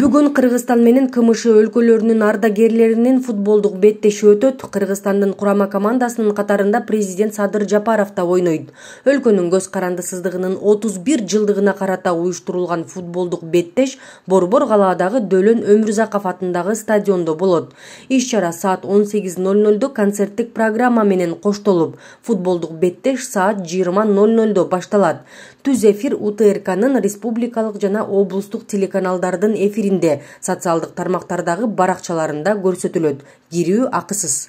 бүгүн кыргызстан менен кмш өлкөлөрүнүн ардагерлеринин футболдук беттеши өтөт кыргызстандын курама командасынын катарында президент садыр жапаров да ойнойт өлкөнүн көз карандысыздыгынын отуз бир жылдыгына карата уюштурулган футболдук беттеш борбор калаадагы дөлөн өмүрзаков атындагы стадиондо болот иш чара саат он сегиз ноль нолдо концерттик программа менен коштолуп футболдук беттеш саат жыйырма ноль нолдо башталат түз эфир утркнын республикалык жана облустук телеканалдардын эфир эфиринде социалдык тармактардагы баракчаларында көрсөтүлөт кирүү акысыз